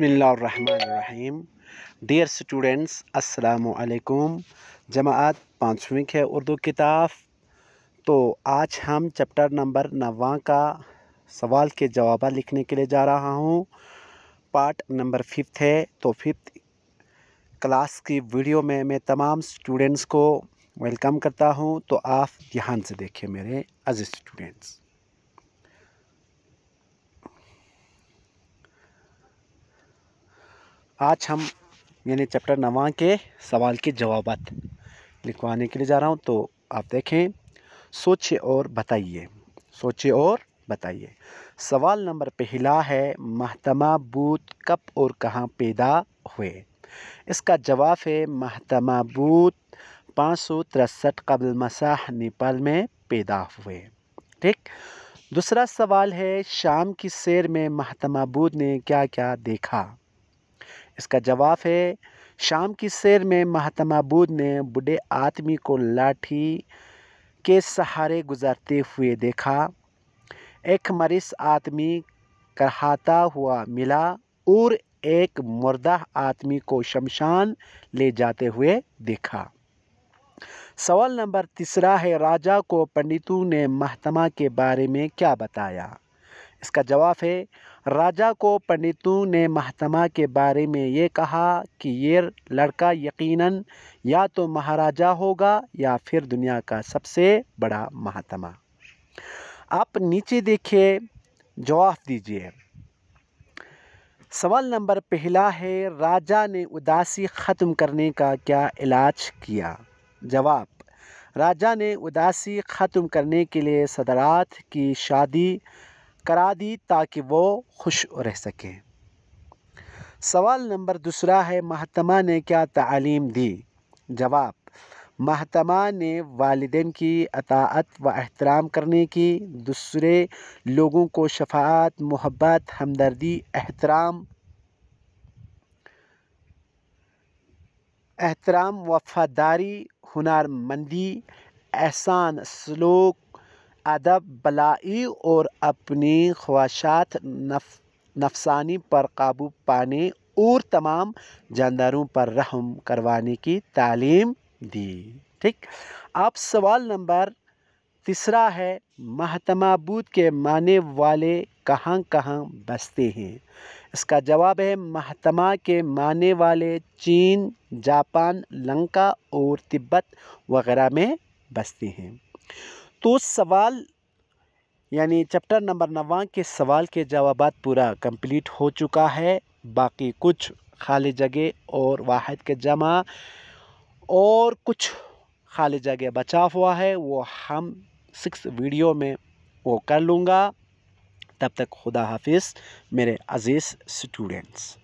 बसमीम dear students असलकुम जमात पाँचवीं है उर्दू किताब तो आज हम चैप्टर नंबर नवा का सवाल के जवाब लिखने के लिए जा रहा हूँ पार्ट नंबर फिफ्थ है तो फिफ्थ क्लास की वीडियो में मैं तमाम स्टूडेंट्स को वेलकम करता हूँ तो आप ध्यान से देखें मेरे अजीज़ स्टूडेंट्स आज हम यानी चैप्टर नवा के सवाल के जवाब लिखवाने के लिए जा रहा हूँ तो आप देखें सोचिए और बताइए सोचिए और बताइए सवाल नंबर पहला है महतमा बूत कब और कहाँ पैदा हुए इसका जवाब है महतमा बूत पाँच सौ तिरसठ कबल मसाह नेपाल में पैदा हुए ठीक दूसरा सवाल है शाम की सैर में महतमा बूत ने क्या क्या देखा इसका जवाब है शाम की सैर में महात्मा बुद्ध ने बूढ़े आदमी को लाठी के सहारे गुजरते हुए देखा एक मरीज आदमी करहाता हुआ मिला और एक मुर्दा आदमी को शमशान ले जाते हुए देखा सवाल नंबर तीसरा है राजा को पंडितों ने महात्मा के बारे में क्या बताया इसका जवाब है राजा को पंडितों ने महतमा के बारे में ये कहा कि ये लड़का यकीनन या तो महाराजा होगा या फिर दुनिया का सबसे बड़ा महात्मा आप नीचे देखिए जवाब दीजिए सवाल नंबर पहला है राजा ने उदासी ख़त्म करने का क्या इलाज किया जवाब राजा ने उदासी ख़त्म करने के लिए सदरात की शादी करा दी ताकि वो खुश रह सकें सवाल नंबर दूसरा है महतमा ने क्या तालीम दी जवाब महतमा ने वालदेन की अतात व अहतराम करने की दूसरे लोगों को शफात मोहब्बत हमदर्दी अहतराम एहतराम वफादारी हुनरमंदी एहसान सलूक अदब बलाई और अपनी ख्वाहिशात नफ नफसानी पर काबू पाने और तमाम जानदारों पर रहम करवाने की तालीम दी ठीक अब सवाल नंबर तीसरा है बुद्ध के माने वाले कहाँ कहाँ बसते हैं इसका जवाब है महात्मा के माने वाले चीन जापान लंका और तिब्बत वगैरह में बसते हैं तो सवाल यानी चैप्टर नंबर नवा के सवाल के जवाब पूरा कंप्लीट हो चुका है बाकी कुछ खाली जगह और वाहिद के जमा और कुछ खाली जगह बचा हुआ है वो हम सिक्स वीडियो में वो कर लूँगा तब तक खुदा हाफिज़ मेरे अज़ीज़ स्टूडेंट्स